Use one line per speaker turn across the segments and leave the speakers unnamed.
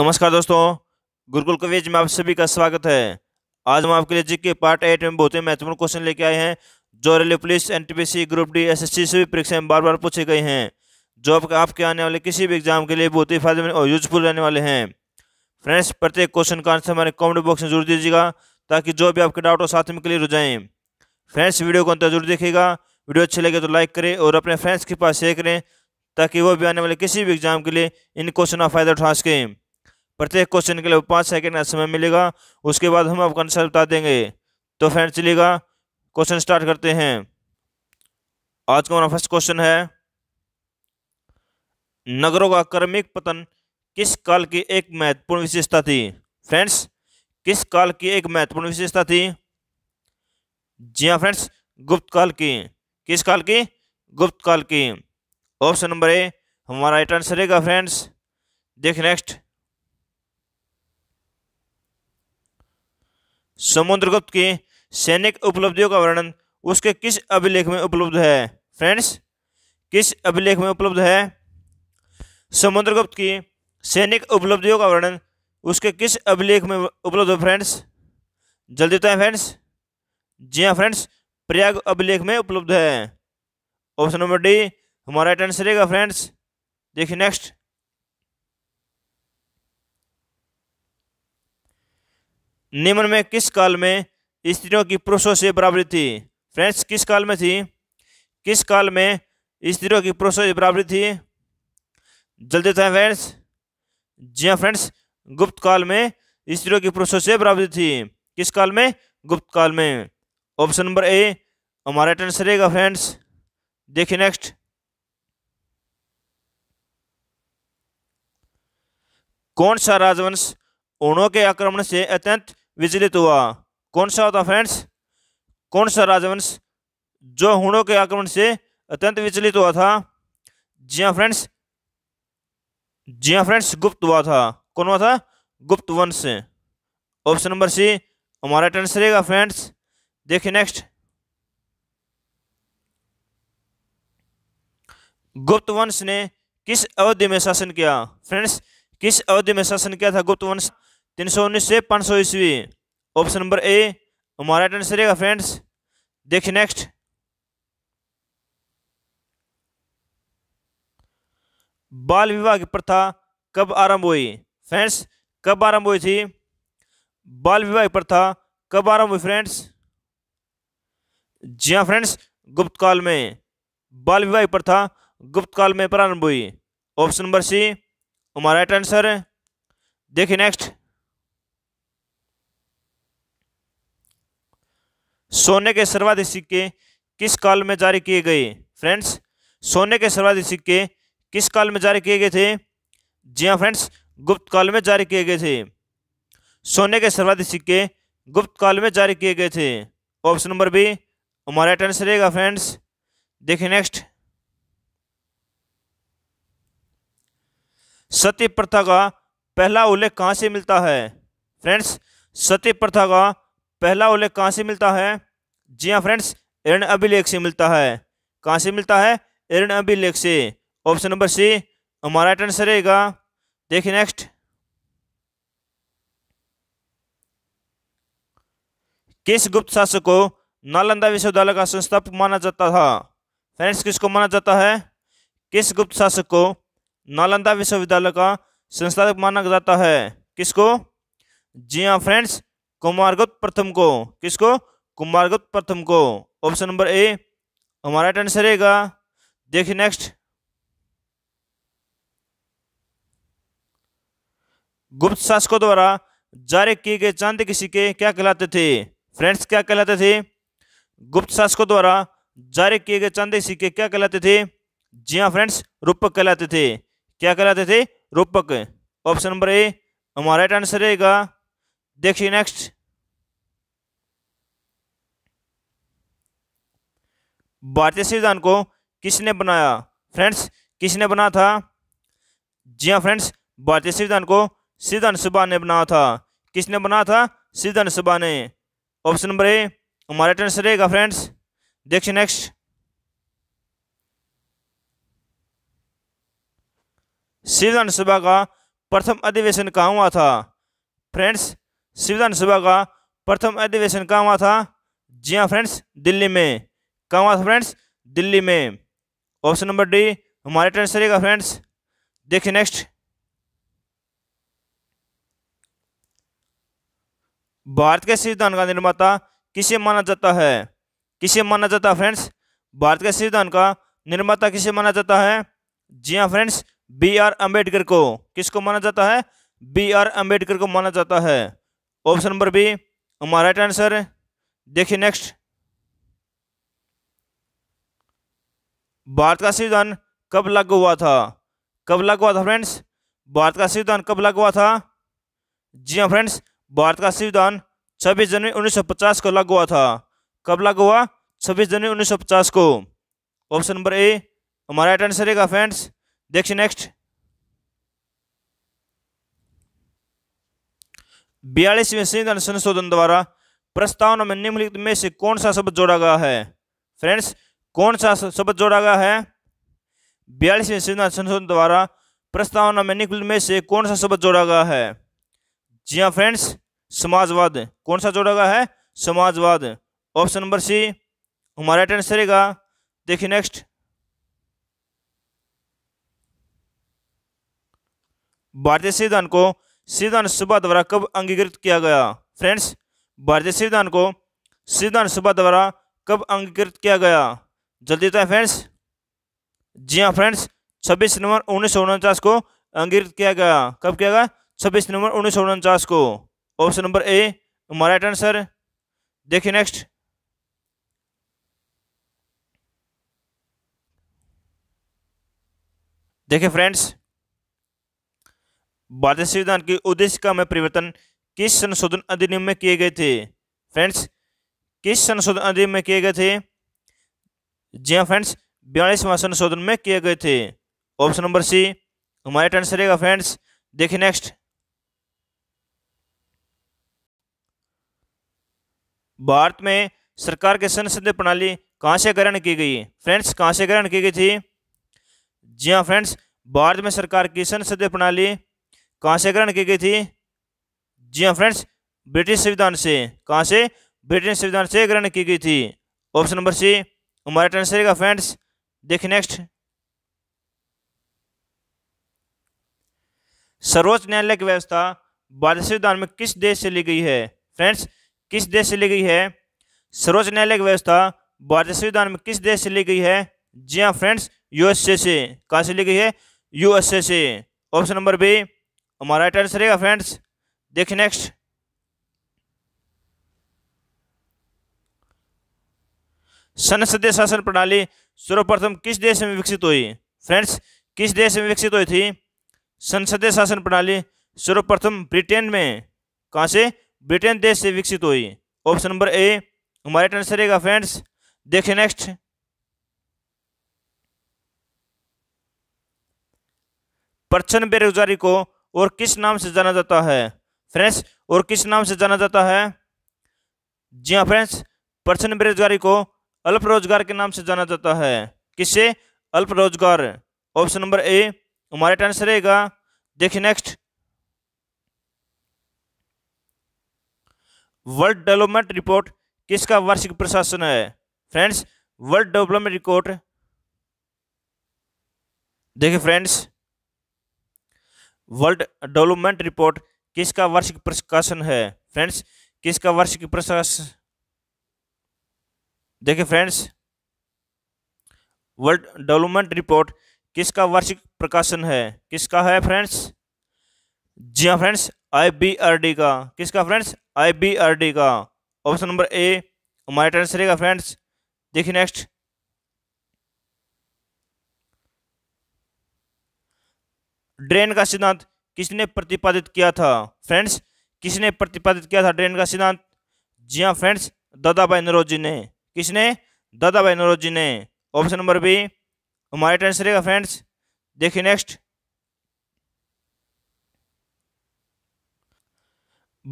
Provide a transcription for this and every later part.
नमस्कार दोस्तों गुरुकुल कवेज में आप सभी का स्वागत है आज हम आपके लिए जी के पार्ट एट में बहुत ही महत्वपूर्ण क्वेश्चन लेके आए हैं जो railway police NTPC group D SSC सभी परीक्षाएं बार बार पूछे गए हैं जो आपके आपके आने वाले किसी भी एग्जाम के लिए बहुत ही फायदेमंद और यूजफुल रहने वाले हैं फ्रेंड्स प्रत्येक क्वेश्चन का आंसर हमारे कॉमेंट बॉक्स में जरूर दीजिएगा ताकि जो भी आपके डाउट हो साथ में क्लियर हो जाए फ्रेंड्स वीडियो को अंतर जरूर देखेगा वीडियो अच्छी लगे तो लाइक करें और अपने फ्रेंड्स के पास शेयर करें ताकि वो भी आने वाले किसी भी एग्जाम के लिए इन क्वेश्चन का फायदा उठा सकें प्रत्येक क्वेश्चन के लिए पाँच सेकेंड का समय मिलेगा उसके बाद हम आपका आंसर बता देंगे तो फ्रेंड चलिएगा क्वेश्चन स्टार्ट करते हैं आज का हमारा फर्स्ट क्वेश्चन है नगरों का क्रमिक पतन किस काल की एक महत्वपूर्ण विशेषता थी फ्रेंड्स किस काल की एक महत्वपूर्ण विशेषता थी जी हाँ फ्रेंड्स गुप्त काल की किस काल की गुप्त काल की ऑप्शन नंबर ए हमारा राइट आंसर रहेगा फ्रेंड्स देख नेक्स्ट समुद्रगुप्त की सैनिक उपलब्धियों का वर्णन उसके किस अभिलेख में उपलब्ध है फ्रेंड्स किस अभिलेख में उपलब्ध है समुद्रगुप्त की सैनिक उपलब्धियों का वर्णन उसके किस अभिलेख में उपलब्ध है फ्रेंड्स जल्दी बताएं फ्रेंड्स जी हाँ फ्रेंड्स प्रयाग अभिलेख में उपलब्ध है ऑप्शन नंबर डी हमारा राइट आंसर रहेगा फ्रेंड्स देखिए नेक्स्ट निम्न में किस काल में स्त्रियों की पुरुषों से बराबरी थी फ्रेंड्स किस काल में थी किस काल में स्त्रियों की पुरुषों से बराबरी थी जल्दी था फ्रेंड्स जी हाँ फ्रेंड्स गुप्त काल में स्त्रियों की पुरुषों से बराबरी थी किस काल में गुप्त काल में ऑप्शन नंबर ए हमारा राइट आंसर रहेगा फ्रेंड्स देखिए नेक्स्ट कौन सा राजवंश उड़ों के आक्रमण से अत्यंत विचलित हुआ कौन सा होता फ्रेंड्स कौन सा राजवंश जो हुणों के आक्रमण से अत्यंत विचलित हुआ था जी हाँ फ्रेंड्स जी हाँ फ्रेंड्स गुप्त हुआ था कौन हुआ था गुप्त वंश ऑप्शन नंबर सी हमारा टेंस रहेगा फ्रेंड्स देखिए नेक्स्ट गुप्त वंश ने किस अवधि में शासन किया फ्रेंड्स किस अवधि में शासन किया था गुप्त वंश तीन सौ उन्नीस से पाँच सौ ईस्वी ऑप्शन नंबर ए हमारा राइट आंसर रहेगा फ्रेंड्स देखिए नेक्स्ट बाल विवाह की प्रथा कब आरंभ हुई फ्रेंड्स कब आरंभ हुई थी बाल विवाह की प्रथा कब आरंभ हुई फ्रेंड्स जी हाँ फ्रेंड्स गुप्त काल में बाल विवाह की प्रथा गुप्त काल में प्रारंभ हुई ऑप्शन नंबर सी हमारा राइट आंसर देखिए नेक्स्ट सोने के सर्वाधिक सिक्के किस काल में जारी किए गए फ्रेंड्स सोने के सर्वाधिक सिक्के किस काल में जारी किए गए थे जी हाँ फ्रेंड्स गुप्त काल में जारी किए गए थे सोने के सर्वाधिक सिक्के गुप्त काल में जारी किए गए थे ऑप्शन नंबर बी हमारा राइट आंसर रहेगा फ्रेंड्स देखिए नेक्स्ट सती प्रथा का पहला उल्लेख कहाँ से मिलता है फ्रेंड्स सती प्रथा का पहला उल्लेख कहाँ से मिलता है जी हाँ फ्रेंड्स ऋण अभिलेख से मिलता है कहाँ से मिलता है ऋण अभिलेख से ऑप्शन नंबर सी हमारा आंसर रहेगा देखिए नेक्स्ट किस गुप्त शासक को नालंदा विश्वविद्यालय का संस्थापक माना जाता था फ्रेंड्स किसको माना जाता है किस गुप्त शासक को नालंदा विश्वविद्यालय का संस्थापक माना जाता है किसको जी हाँ फ्रेंड्स कुमार गुप्त प्रथम को किसको कुमारगुप्त प्रथम को ऑप्शन नंबर ए हमारा राइट आंसर रहेगा देखिए नेक्स्ट गुप्त शासकों द्वारा जारी किए गए चांदी के सिक्के क्या कहलाते थे फ्रेंड्स क्या कहलाते थे गुप्त शासकों द्वारा जारी किए गए चांदी सिक्के क्या कहलाते थे जी हाँ फ्रेंड्स रूपक कहलाते थे क्या कहलाते थे रूपक ऑप्शन नंबर ए हमारा राइट आंसर रहेगा देखिए नेक्स्ट भारतीय संविधान को किसने बनाया फ्रेंड्स किसने बना था जी हाँ फ्रेंड्स भारतीय संविधान को संविधान सभा ने बनाया था किसने बनाया था संविधान सभा ने ऑप्शन नंबर ए हमारा आंसर रहेगा फ्रेंड्स देखिए नेक्स्ट संविधान सभा का प्रथम अधिवेशन कहाँ हुआ था फ्रेंड्स संविधान सभा का प्रथम अधिवेशन कहाँ हुआ था जी हाँ फ्रेंड्स दिल्ली में कहाँ हुआ फ्रेंड्स दिल्ली में ऑप्शन नंबर डी हमारे टर्न सरेगा फ्रेंड्स देखिए नेक्स्ट भारत के संविधान का निर्माता किसे माना जाता है किसे माना जाता है फ्रेंड्स भारत के संविधान का निर्माता किसे माना जाता है जी हाँ फ्रेंड्स बी आर अम्बेडकर को किसको माना जाता है बी आर अम्बेडकर को माना जाता है ऑप्शन नंबर बी हमारा राइट आंसर देखिए नेक्स्ट भारत का संविधान कब लागू हुआ था कब लागू हुआ था फ्रेंड्स भारत का संविधान कब लागू हुआ था जी हाँ फ्रेंड्स भारत का संविधान 26 जनवरी 1950 को लागू हुआ था कब लागू हुआ 26 जनवरी 1950 को ऑप्शन नंबर ए हमारा राइट आंसर रहेगा फ्रेंड्स देखिए नेक्स्ट बयालीसवें संविधान संशोधन द्वारा प्रस्तावना में निम्नलिखित में से कौन सा शब्द जोड़ा गया है फ्रेंड्स कौन सा शब्द जोड़ा गया है बयालीसवें संविधान संशोधन द्वारा प्रस्तावना में निकल में से कौन सा शब्द जोड़ा गया है जी हाँ फ्रेंड्स समाजवाद कौन सा जोड़ा गया है समाजवाद ऑप्शन नंबर सी हमारा राइट आंसर रहेगा देखिए नेक्स्ट भारतीय संविधान को संविधान सभा द्वारा कब अंगीकृत किया गया फ्रेंड्स भारतीय संविधान को संविधान सभा द्वारा कब अंगीकृत किया गया जल्दी तो है फ्रेंड्स जी हाँ फ्रेंड्स छब्बीस नवंबर उन्नीस सौ उनचास को अंगीकृत किया गया कब किया गया छब्बीस नवंबर उन्नीस सौ उनचास को ऑप्शन नंबर ए हमारा राइट आंसर देखिए नेक्स्ट देखिए फ्रेंड्स भारतीय संविधान की का में परिवर्तन किस संशोधन अधिनियम में किए गए थे फ्रेंड्स किस संशोधन अधिनियम में किए गए थे जी हाँ फ्रेंड्स बयालीसवां संशोधन में किए गए थे ऑप्शन नंबर सी हमारे टर्न रहेगा फ्रेंड्स देखिए नेक्स्ट भारत में सरकार के संसदीय प्रणाली कहाँ से ग्रहण की गई फ्रेंड्स कहाँ से ग्रहण की गई थी जी हाँ फ्रेंड्स भारत में सरकार की संसदीय प्रणाली कहाँ से ग्रहण की गई थी जी हाँ फ्रेंड्स ब्रिटिश संविधान से कहाँ से ब्रिटिश संविधान से ग्रहण की गई थी ऑप्शन नंबर सी हमारा आंसर रहेगा फ्रेंड्स देख नेक्स्ट सर्वोच्च न्यायालय की व्यवस्था भारतीय संविधान में किस देश से ली गई है फ्रेंड्स किस देश से ली गई है सर्वोच्च न्यायालय की व्यवस्था भारतीय संविधान में किस देश से ली गई है जी हाँ फ्रेंड्स यूएसए से कहाँ से ली गई है यूएसए से ऑप्शन नंबर बी हमारा राइट आंसर रहेगा फ्रेंड्स देखिए नेक्स्ट संसदीय शासन प्रणाली सर्वप्रथम किस देश में विकसित हुई फ्रेंड्स किस देश में विकसित हुई थी संसदीय शासन प्रणाली सर्वप्रथम ब्रिटेन में कहाँ से ब्रिटेन देश से विकसित हुई ऑप्शन नंबर ए हमारे आंसर रहेगा फ्रेंड्स देखिए नेक्स्ट प्रचन बेरोजगारी को और किस नाम से जाना जाता है फ्रेंड्स और किस नाम से जाना जाता है जी हाँ फ्रेंड्स प्रचन बेरोजगारी को अल्प रोजगार के नाम से जाना जाता है किससे अल्प रोजगार ऑप्शन नंबर ए हमारे आंसर रहेगा देखिए नेक्स्ट वर्ल्ड डेवलपमेंट रिपोर्ट किसका वार्षिक प्रशासन है फ्रेंड्स वर्ल्ड डेवलपमेंट रिपोर्ट देखिए फ्रेंड्स वर्ल्ड डेवलपमेंट रिपोर्ट किसका वार्षिक प्रशासन है फ्रेंड्स किसका वार्षिक प्रशासन देखिए फ्रेंड्स वर्ल्ड डेवलपमेंट रिपोर्ट किसका वार्षिक प्रकाशन है किसका है फ्रेंड्स जी हाँ फ्रेंड्स आईबीआरडी का किसका फ्रेंड्स आईबीआरडी का ऑप्शन नंबर ए हमारे टेंस रहेगा फ्रेंड्स देखिए नेक्स्ट ड्रेन का सिद्धांत किसने प्रतिपादित किया था फ्रेंड्स किसने प्रतिपादित किया था ड्रेन का सिद्धांत जी हाँ फ्रेंड्स दादा भाई नरोजी ने किसने दादा भाई नौरोज जी ने ऑप्शन नंबर बी हमारे आंसर रहेगा फ्रेंड्स देखिए नेक्स्ट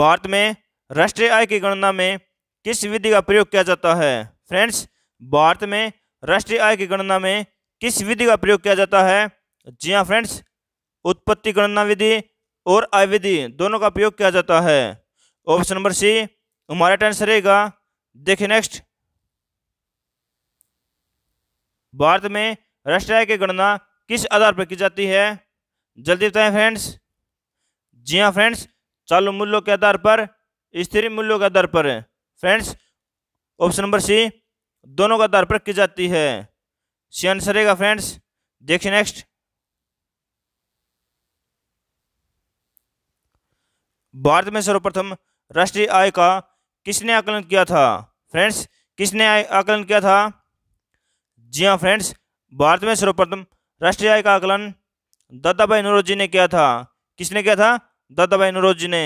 भारत में राष्ट्रीय आय की गणना में किस विधि का प्रयोग किया जाता है फ्रेंड्स भारत में राष्ट्रीय आय की गणना में किस विधि का प्रयोग किया जाता है जी हाँ फ्रेंड्स उत्पत्ति गणना विधि और आय विधि दोनों का प्रयोग किया जाता है ऑप्शन नंबर सी हमारा आंसर रहेगा देखिए नेक्स्ट भारत में राष्ट्रीय की गणना किस आधार पर की जाती है जल्दी बताएं फ्रेंड्स जी हाँ फ्रेंड्स चालू मूल्यों के आधार पर स्थिर मूल्यों के आधार पर फ्रेंड्स ऑप्शन नंबर सी दोनों के आधार पर की जाती है सी आंसर रहेगा फ्रेंड्स देखिए नेक्स्ट भारत में सर्वप्रथम राष्ट्रीय आय का किसने आकलन किया था फ्रेंड्स किसने आकलन किया था जी हाँ फ्रेंड्स भारत में सर्वप्रथम राष्ट्रीय आय का आकलन दादा भाई जी ने किया था किसने किया था दादा भाई जी ने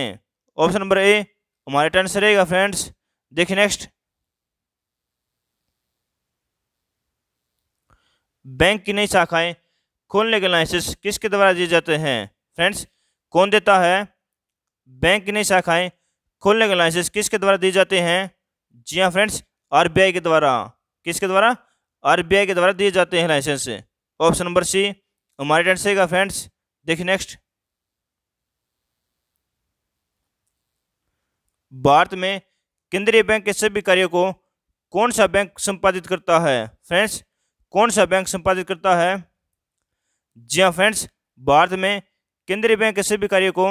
ऑप्शन नंबर ए हमारे टर्न से रहेगा फ्रेंड्स देखिए नेक्स्ट बैंक की नई शाखाएं खोलने के लाइसेंस किसके द्वारा दिए जाते हैं फ्रेंड्स कौन देता है बैंक की नई शाखाएं खोलने के लाइसेंस किसके द्वारा दिए जाते हैं जी हाँ फ्रेंड्स आरबीआई के द्वारा किसके द्वारा आरबीआई के द्वारा दिए जाते हैं लाइसेंस ऑप्शन नंबर सी हमारे टेंट से का फ्रेंड्स देखिए नेक्स्ट भारत में केंद्रीय बैंक के सभी कार्यों को कौन सा बैंक संपादित करता है फ्रेंड्स कौन सा बैंक संपादित करता है जी हाँ फ्रेंड्स भारत में केंद्रीय बैंक के सभी कार्यों को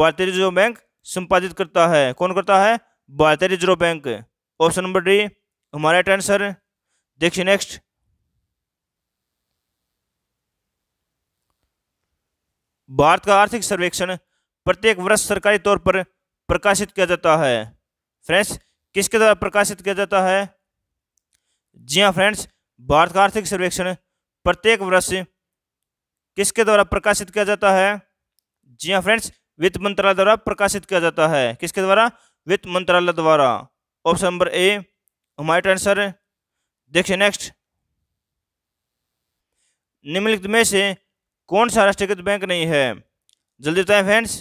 भारतीय रिजर्व बैंक संपादित करता है कौन करता है भारतीय reserve bank option number D हमारा आंसर देखिए नेक्स्ट भारत का आर्थिक सर्वेक्षण प्रत्येक वर्ष सरकारी तौर पर प्रकाशित किया जाता है फ्रेंड्स किसके द्वारा प्रकाशित किया जाता है जी हाँ फ्रेंड्स भारत का आर्थिक सर्वेक्षण प्रत्येक वर्ष किसके द्वारा प्रकाशित किया जाता है जी हाँ फ्रेंड्स वित्त मंत्रालय द्वारा प्रकाशित किया जाता है किसके द्वारा वित्त मंत्रालय द्वारा ऑप्शन नंबर ए हमारे आंसर देखिए नेक्स्ट निम्नलिखित में से कौन सा राष्ट्रीयकृत बैंक नहीं है जल्दी बताएं फ्रेंड्स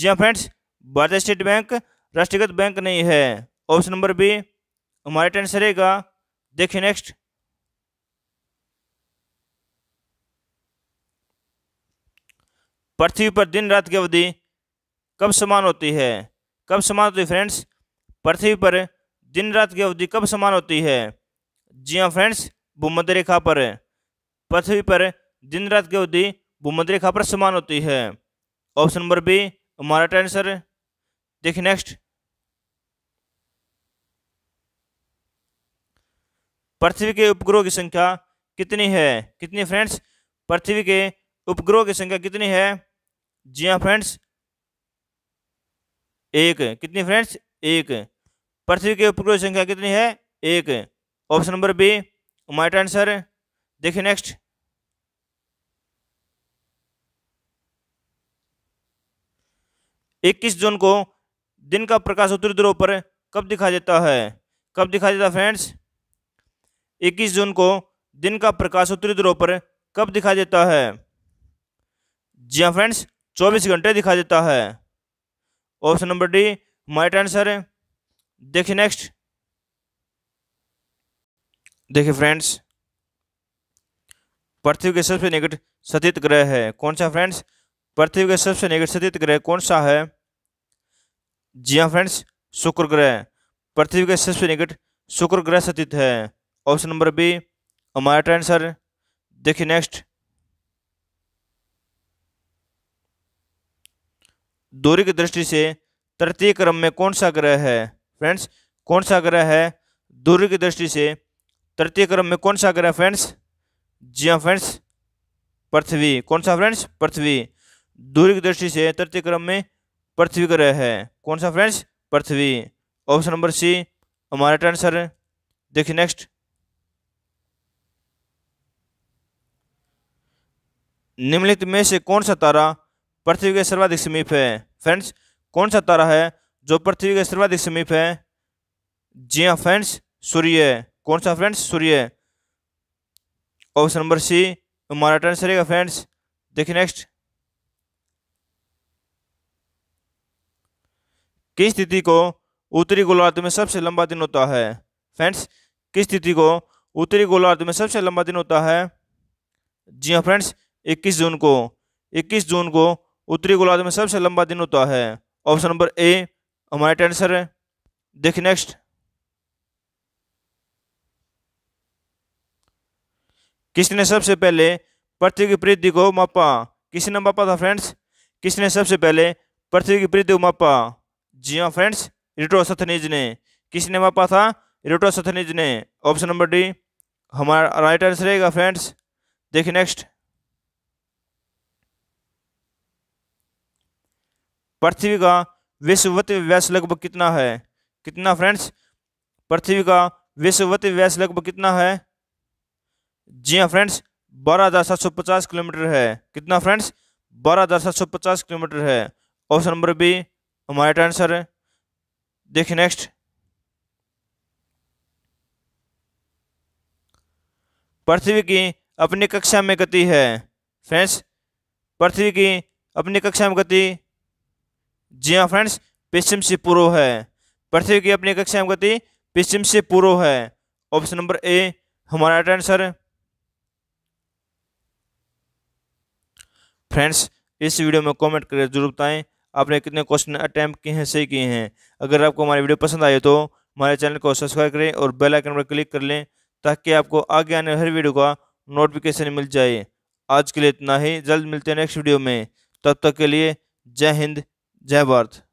जी हाँ फ्रेंड्स भारतीय स्टेट बैंक राष्ट्रीयकृत बैंक नहीं है ऑप्शन नंबर बी हमारे आंसर रहेगा देखिए नेक्स्ट पृथ्वी पर दिन रात की अवधि कब समान होती है कब समान होती है फ्रेंड्स पृथ्वी पर दिन रात की अवधि कब समान होती है जी हाँ फ्रेंड्स भूमध्य रेखा पर पृथ्वी पर दिन रात की अवधि भूमध्य रेखा पर समान होती है ऑप्शन नंबर बी हमारा राइट आंसर देखिए नेक्स्ट पृथ्वी के उपग्रह की संख्या कितनी है कितनी फ्रेंड्स पृथ्वी के उपग्रह की संख्या कितनी है जी हाँ फ्रेंड्स एक कितनी फ्रेंड्स एक पृथ्वी के उपग्रह की संख्या कितनी है एक ऑप्शन नंबर बी माइट आंसर देखिए नेक्स्ट इक्कीस जून को दिन का प्रकाश उत्तरी ध्रुव पर कब दिखा देता है कब दिखा देता फ्रेंड्स इक्कीस जून को दिन का प्रकाश उत्तरी ध्रुव पर कब दिखा देता है जी हाँ फ्रेंड्स चौबीस घंटे दिखा देता है ऑप्शन नंबर डी माइट आंसर देखिए नेक्स्ट देखिए फ्रेंड्स पृथ्वी के सबसे निकट सतीत ग्रह है कौन सा फ्रेंड्स पृथ्वी के सबसे निकट सतित ग्रह कौन सा है जी हाँ फ्रेंड्स शुक्र ग्रह पृथ्वी के सबसे निकट शुक्र ग्रह सतीत है ऑप्शन नंबर बी हमारा आंसर देखिए नेक्स्ट दूरी की दृष्टि से तृतीय क्रम में कौन सा ग्रह है फ्रेंड्स कौन सा ग्रह है दूरी की दृष्टि से तृतीय क्रम में कौन सा ग्रह फ्रेंड्स जी हाँ फ्रेंड्स पृथ्वी कौन सा फ्रेंड्स पृथ्वी दूरी की दृष्टि से तृतीय क्रम में पृथ्वी ग्रह है कौन सा फ्रेंड्स पृथ्वी ऑप्शन नंबर सी हमारा राइट आंसर देखिए नेक्स्ट निम्नलिखित में से कौन सा तारा पृथ्वी के सर्वाधिक समीप है फ्रेंड्स कौन सा तारा है जो पृथ्वी के सर्वाधिक समीप है जी हाँ फ्रेंड्स सूर्य कौन सा फ्रेंड्स सूर्य ऑप्शन नंबर सी हमारा टर्न रहेगा फ्रेंड्स देखिए नेक्स्ट किस स्थिति को उत्तरी गोलार्ध में सबसे लंबा दिन होता है फ्रेंड्स किस स्थिति को उत्तरी गोलार्ध में सबसे लंबा दिन होता है जी हाँ फ्रेंड्स 21 जून को 21 जून को उत्तरी गोलार्ध में सबसे लंबा दिन होता है ऑप्शन नंबर ए हमारा टेंसर है देखिए नेक्स्ट किसने सबसे पहले पृथ्वी की वृद्धि को मापा किसने मापा था फ्रेंड्स किसने सबसे पहले पृथ्वी की वृद्धि को मापा जी हाँ फ्रेंड्स रिटोसथनीज ने किसने मापा था रिटोसथनीज ने ऑप्शन नंबर डी हमारा राइट आंसर रहेगा फ्रेंड्स देखिए नेक्स्ट पृथ्वी का विश्ववत व्यास लगभग कितना है कितना फ्रेंड्स पृथ्वी का विश्ववत व्यास लगभग कितना है जी हाँ फ्रेंड्स बारह हज़ार सात सौ पचास किलोमीटर है कितना फ्रेंड्स बारह हज़ार सात सौ पचास किलोमीटर है ऑप्शन नंबर बी हमारा आंसर है देखिए नेक्स्ट पृथ्वी की अपनी कक्षा में गति है फ्रेंड्स पृथ्वी की अपनी कक्षा में गति जी हाँ फ्रेंड्स पश्चिम से पूर्व है पृथ्वी की अपनी कक्षा में गति पश्चिम से पूर्व है ऑप्शन नंबर ए हमारा आंसर है फ्रेंड्स इस वीडियो में कमेंट करके जरूर बताएं आपने कितने क्वेश्चन अटैम्प्ट किए हैं सही किए हैं अगर आपको हमारी वीडियो पसंद आए तो हमारे चैनल को सब्सक्राइब करें और बेल आइकन पर क्लिक कर लें ताकि आपको आगे आने हर वीडियो का नोटिफिकेशन मिल जाए आज के लिए इतना ही जल्द मिलते हैं नेक्स्ट वीडियो में तब तक के लिए जय हिंद जय भारत